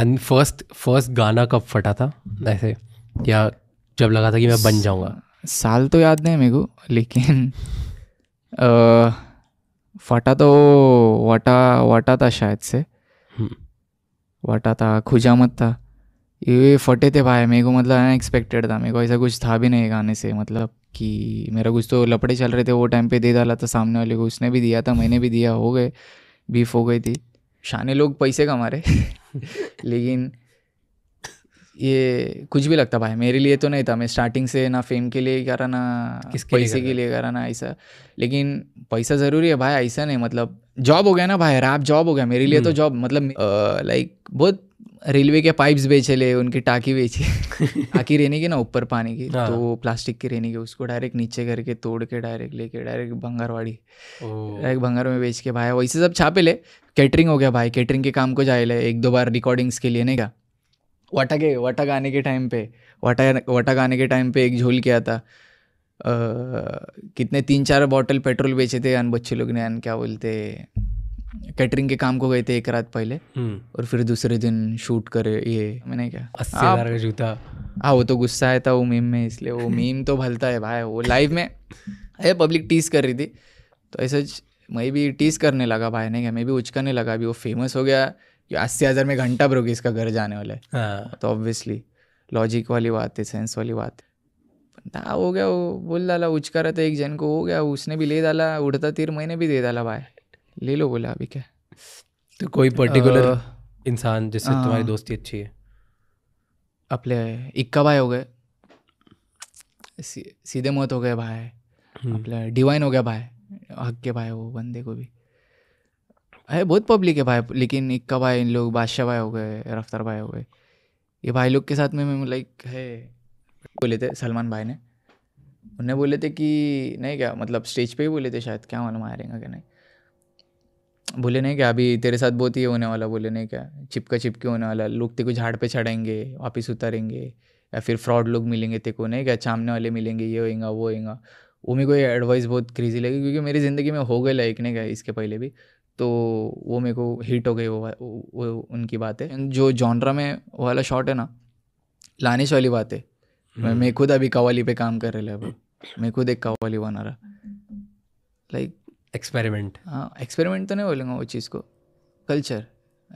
And first first गाना कब फटा था ऐसे या जब लगा था कि मैं बन जाऊंगा साल तो याद नहीं मेरे को लेकिन आ, फटा तो वटा वाटा था शायद से हम्म। वाटा था खुजामत था ये फटे थे भाई मेरे को मतलब अनएक्सपेक्टेड था मेरे को ऐसा कुछ था भी नहीं गाने से मतलब कि मेरा कुछ तो लपड़े चल रहे थे वो टाइम पे दे डाला था सामने वाले को उसने भी दिया था मैंने भी दिया हो गए बीफ हो गई थी शाने लोग पैसे कमा रहे लेकिन ये कुछ भी लगता भाई मेरे लिए तो नहीं था मैं स्टार्टिंग से ना फेम के लिए करा ना किसके पैसे के लिए करा ना ऐसा लेकिन पैसा ज़रूरी है भाई ऐसा नहीं मतलब जॉब हो गया ना भाई रैप जॉब हो गया मेरे लिए हम्म। तो जॉब मतलब लाइक बहुत रेलवे के पाइप्स बेचे ले उनकी टाकी बेची टाकी रहने की ना ऊपर पानी की हाँ। तो वो प्लास्टिक की रहने की उसको डायरेक्ट नीचे करके तोड़ के डायरेक्ट लेके डायरेक्ट भंगारवाड़ी डायरेक्ट भंगार में बेच के भाई वैसे सब छापे ले कैटरिंग हो गया भाई कैटरिंग के काम को जाए ले एक दो बार रिकॉर्डिंग्स के लिए नहीं क्या वटा के वटा गाने के टाइम पे वटा वटा गाने के टाइम पे एक झोल किया था कितने तीन चार बॉटल पेट्रोल बेचे थे अन बच्चे लोग ने अन क्या बोलते कैटरिंग के काम को गए थे एक रात पहले हम्म। और फिर दूसरे दिन शूट करे ये मैंने क्या अस्सी हजार का जूता हाँ वो तो गुस्सा आया था वो मीम में इसलिए वो मीम तो भलता है भाई वो लाइव में अरे पब्लिक टीस कर रही थी तो ऐसा मैं भी टीस करने लगा भाई ने क्या मैं भी उचकाने लगा अभी वो फेमस हो गया कि अस्सी हज़ार में घंटा भरोगे इसका घर जाने वाला है हाँ। तो ऑब्वियसली लॉजिक वाली बात है सेंस वाली बात है हो गया वो बोल डाला उचका रहा था एक जन को हो गया उसने भी ले डाला उड़ता तीर मैंने भी दे डाला भाई ले लो बोला अभी क्या तो कोई पर्टिकुलर इंसान जिससे हाँ। तुम्हारी दोस्ती अच्छी है अपने इक्का भाई हो गए सी, सीधे मौत हो गए भाई हम्म। अपने डिवाइन हो गया भाई हक के भाई वो बंदे को भी है बहुत पब्लिक है भाई लेकिन इक्का भाई इन लोग बादशाह भाई हो गए रफ्तार भाई हो गए ये भाई लोग के साथ में मैं लाइक है बोले थे सलमान भाई ने उन्हें बोले थे कि नहीं क्या मतलब स्टेज पे ही बोले थे शायद क्या मालूम आ रहेगा क्या नहीं बोले नहीं क्या अभी तेरे साथ बहुत ये होने वाला बोले नहीं क्या चिपका चिपकी होने वाला लोग तेको झाड़ पे चढ़ाएंगे वापस उतारेंगे या फिर फ्रॉड लोग मिलेंगे तेको नहीं क्या चामने वाले मिलेंगे ये होएगा वो होएगा वो मेरे को ये एडवाइस बहुत क्रेजी लगी क्योंकि मेरी ज़िंदगी में हो गए लाइक नहीं क्या इसके पहले भी तो वो मेरे को हिट हो गई वो, वो उनकी बात है जो जॉनरा में वाला शॉट है ना लानिश वाली बात है मैं हम्म। मैं खुद अभी कवाली पे काम कर रहे हैं मैं खुद एक कवाली बना रहा लाइक एक्सपेरिमेंट हाँ एक्सपेरिमेंट तो नहीं बोलेंगे वो चीज़ को कल्चर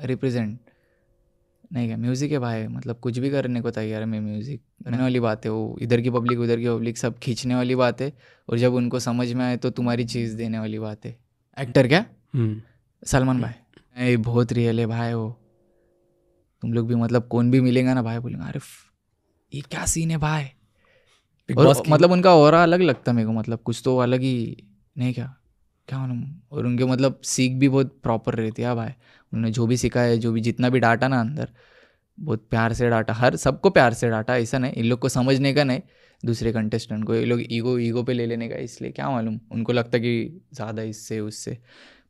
रिप्रेजेंट नहीं क्या म्यूज़िक है भाई मतलब कुछ भी करने को तैयार है मैं म्यूज़िक करने हाँ। वाली बात है वो इधर की पब्लिक उधर की पब्लिक सब खींचने वाली बात है और जब उनको समझ में आए तो तुम्हारी चीज़ देने वाली बात है एक्टर क्या हम्म। सलमान हम्म। भाई ये बहुत रियल है भाई वो तुम लोग भी मतलब कौन भी मिलेगा ना भाई बोलेंगे अरे ये क्या सीन है भाई और मतलब उनका और अलग लगता मेरे को मतलब कुछ तो अलग ही नहीं क्या क्या मालूम और उनके मतलब सीख भी बहुत प्रॉपर रहती है हाँ भाई उन्होंने जो भी सीखा है जो भी जितना भी डाटा ना अंदर बहुत प्यार से डाटा हर सबको प्यार से डाटा ऐसा नहीं इन लोग को समझने का नहीं दूसरे कंटेस्टेंट को ये लोग ईगो ईगो पे ले लेने का इसलिए क्या मालूम उनको लगता कि ज़्यादा इससे उससे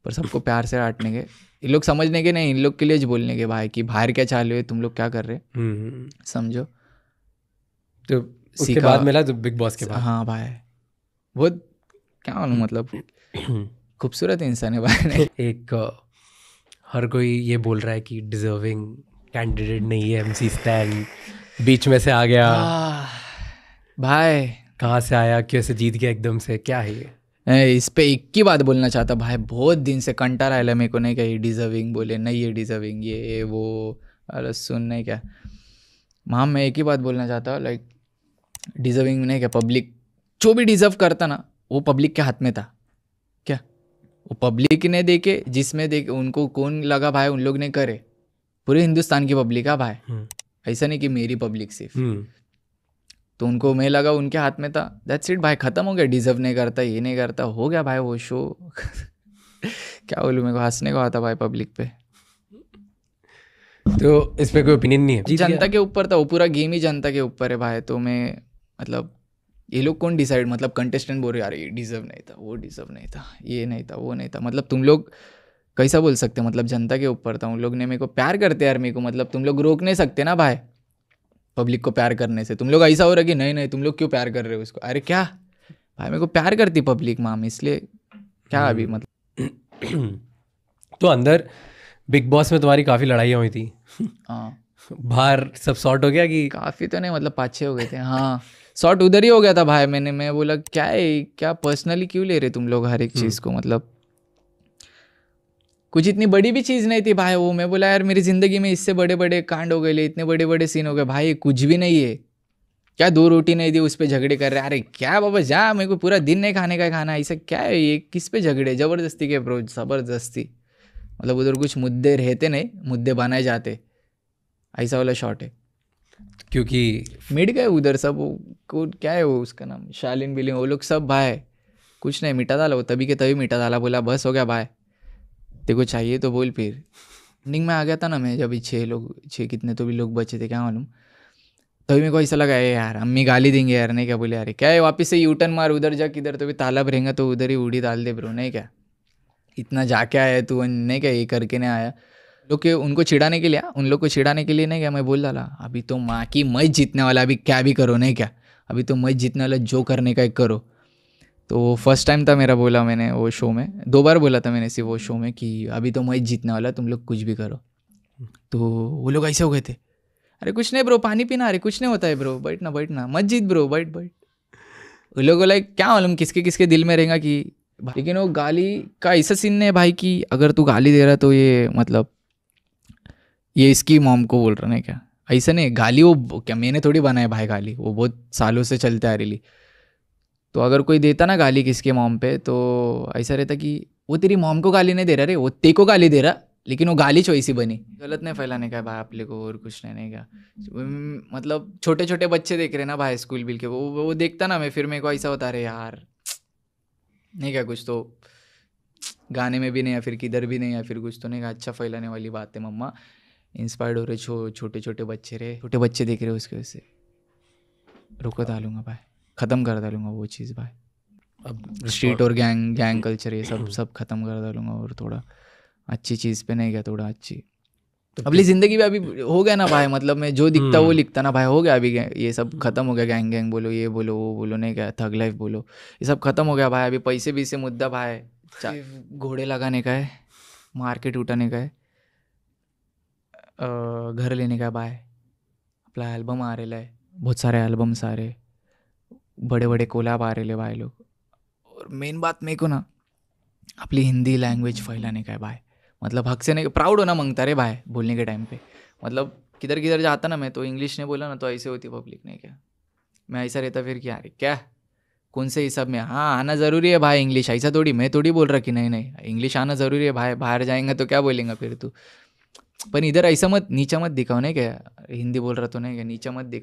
पर सबको प्यार से डांटने के इन लोग समझने के नहीं इन लोग के लिए बोलने के भाई कि बाहर क्या चालू है तुम लोग क्या कर रहे हम्म, हम्म। समझो तो उसके बाद मिला तो बिग बॉस के बाद हाँ भाई बहुत क्या मालूम मतलब खूबसूरत इंसान है भाई एक हर कोई ये बोल रहा है कि डिजर्विंग कैंडिडेट नहीं है एमसी स्टैंड बीच में से आ गया भाई कहाँ से आया कैसे जीत गया एकदम से क्या है ये इस पर एक ही बात बोलना चाहता भाई बहुत दिन से कंटा रहा है मेरे को नहीं कहा ये डिजर्विंग बोले नहीं ये डिजर्विंग ये वो अरे सुन नहीं क्या माम हाँ, मैं एक ही बात बोलना चाहता हूँ लाइक डिजर्विंग नहीं क्या पब्लिक जो भी डिजर्व करता ना वो पब्लिक के हाथ में था पब्लिक ने देखे जिसमें देखे उनको कौन लगा भाई उन लोग ने करे पूरे हिंदुस्तान की पब्लिक है भाई हम्म। ऐसा नहीं कि मेरी पब्लिक सिर्फ हम्म। तो उनको मैं लगा उनके हाथ में था दैट्स इट भाई ख़त्म हो गया डिजर्व नहीं करता ये नहीं करता हो गया भाई वो शो क्या बोलूँ मेरे को हंसने को आता भाई पब्लिक पे तो इस पर कोई ओपिनियन नहीं है जनता के ऊपर था वो पूरा गेम ही जनता के ऊपर है भाई तो मैं मतलब ये लोग कौन डिसाइड मतलब कंटेस्टेंट बोल रहे यार ये डिजर्व नहीं था वो डिजर्व नहीं था ये नहीं था वो नहीं था मतलब तुम लोग कैसा बोल सकते मतलब जनता के ऊपर था उन लोग ने मेरे को प्यार करते यार मेरे को मतलब तुम लोग रोक नहीं सकते ना भाई पब्लिक को प्यार करने से तुम लोग ऐसा हो रहा कि नहीं नहीं तुम लोग क्यों प्यार कर रहे हो उसको अरे क्या भाई मेरे को प्यार करती पब्लिक माम इसलिए क्या हम्म। अभी मतलब तो अंदर बिग बॉस में तुम्हारी काफ़ी लड़ाइयाँ हुई थी हाँ बाहर सब सॉर्ट हो गया कि काफ़ी तो नहीं मतलब पाछे हो गए थे हाँ शॉर्ट उधर ही हो गया था भाई मैंने मैं बोला क्या है क्या पर्सनली क्यों ले रहे तुम लोग हर एक हम्म। चीज़ को मतलब कुछ इतनी बड़ी भी चीज़ नहीं थी भाई वो मैं बोला यार मेरी ज़िंदगी में इससे बड़े बड़े कांड हो गए इतने बड़े बड़े सीन हो गए भाई कुछ भी नहीं है क्या दो रोटी नहीं दी उस पर झगड़े कर रहे अरे क्या बाबा जा मेरे को पूरा दिन नहीं खाने का खाना ऐसा क्या है ये किस पे झगड़े ज़बरदस्ती के अप्रोच ज़बरदस्ती मतलब उधर कुछ मुद्दे रहते नहीं मुद्दे बनाए जाते ऐसा वाला शॉर्ट है क्योंकि मिट गए उधर सब वो क्या है वो उसका नाम शालिन बिलिंग वो लोग सब भाई कुछ नहीं मिटा डाला वो तभी के तभी मिटा डाला बोला बस हो गया भाई देखो को चाहिए तो बोल फिर निंग में आ गया था ना मैं जब छः लोग छः कितने तो भी लोग बचे थे क्या मालूम तभी मेरे को ऐसा लगा है यार अम्मी गाली देंगे यार नहीं क्या बोले यार क्या है वापस से यू टर्न मार उधर जा किधर तो भी तालाब रहेंगे तो उधर ही उड़ी डाल दे ब्रो नहीं क्या इतना जाके आया तू नहीं क्या ये करके नहीं आया तो कि उनको छिड़ाने के लिए हाँ, उन लोग को छिड़ाने के लिए नहीं क्या मैं बोल डाला अभी तो माँ की मैच जीतने वाला अभी क्या भी करो नहीं क्या अभी तो मैच जीतने वाला जो करने का एक करो तो फर्स्ट टाइम था मेरा बोला मैंने वो शो में दो बार बोला था मैंने सिर्फ वो शो में कि अभी तो मैच जीतने वाला तुम लोग कुछ भी करो तो वो लोग ऐसे हो गए थे अरे कुछ नहीं ब्रो पानी पीना अरे कुछ नहीं होता है ब्रो बैठना बैठना मत जीत ब्रो बैठ बैठ वो लोग बोला क्या मालूम किसके किसके दिल में रहेगा कि लेकिन वो गाली का ऐसा सीन है भाई कि अगर तू गाली दे रहा तो ये मतलब ये इसकी मॉम को बोल रहा ना क्या ऐसा नहीं गाली वो क्या मैंने थोड़ी बनाया भाई गाली वो बहुत सालों से चलते आ रही तो अगर कोई देता ना गाली किसके मॉम पे तो ऐसा रहता कि वो तेरी मॉम को गाली नहीं दे रहा रे वो ते को गाली दे रहा लेकिन वो गाली चोइसी बनी गलत नहीं फैलाने का भाई आप को और कुछ नहीं, नहीं का मतलब छोटे छोटे बच्चे देख रहे ना भाई स्कूल बिल के वो वो देखता ना मैं फिर मेरे को ऐसा होता रहे यार नहीं क्या कुछ तो गाने में भी नहीं या फिर किधर भी नहीं या फिर कुछ तो नहीं अच्छा फैलाने वाली बात है मम्मा इंस्पायर्ड हो रहे छो छोटे छोटे बच्चे रहे छोटे बच्चे देख रहे हो उसकी वजह से रुको डालूंगा भाई ख़त्म कर डालूंगा वो चीज़ भाई अब स्ट्रीट और गैंग गैंग कल्चर ये सब सब ख़त्म कर डालूंगा और थोड़ा अच्छी चीज़ पे नहीं गया थोड़ा अच्छी तो अपनी ज़िंदगी में अभी हो गया ना भाई मतलब मैं जो दिखता वो हम्म। लिखता ना भाई हो गया अभी ये सब हम्म। खत्म हो गया गैंग गैंग बोलो ये बोलो वो बोलो नहीं गया थग लाइफ बोलो ये सब खत्म हो गया भाई अभी पैसे भी से मुद्दा भाई घोड़े लगाने का है मार्केट उठाने का है घर लेने का बाय एल्बम आ आलेला आहे बहुत सारे एल्बम्स आ रहे बड़े बड़े कोलाब आ रहे भाई लोग और मेन बात मेरे को ना अपनी हिंदी लैंग्वेज फैलाने का है भाई मतलब हक से नहीं प्राउड होना मांगता रे भाई बोलने के टाइम पे मतलब किधर किधर जाता ना मैं तो इंग्लिश ने बोला ना तो ऐसे होती पब्लिक ने क्या मैं ऐसा रहता फिर क्या अरे क्या कौन से हिसाब में हाँ आना ज़रूरी है भाई इंग्लिश ऐसा थोड़ी मैं थोड़ी बोल रहा कि नहीं नहीं इंग्लिश आना ज़रूरी है भाई बाहर जाएंगे तो क्या बोलेंगे फिर तू પણ इधर આયસા મત નીચેમાં દેખાવને કે હિન્દી બોલ રહા તો નહી કે નીચેમાં દે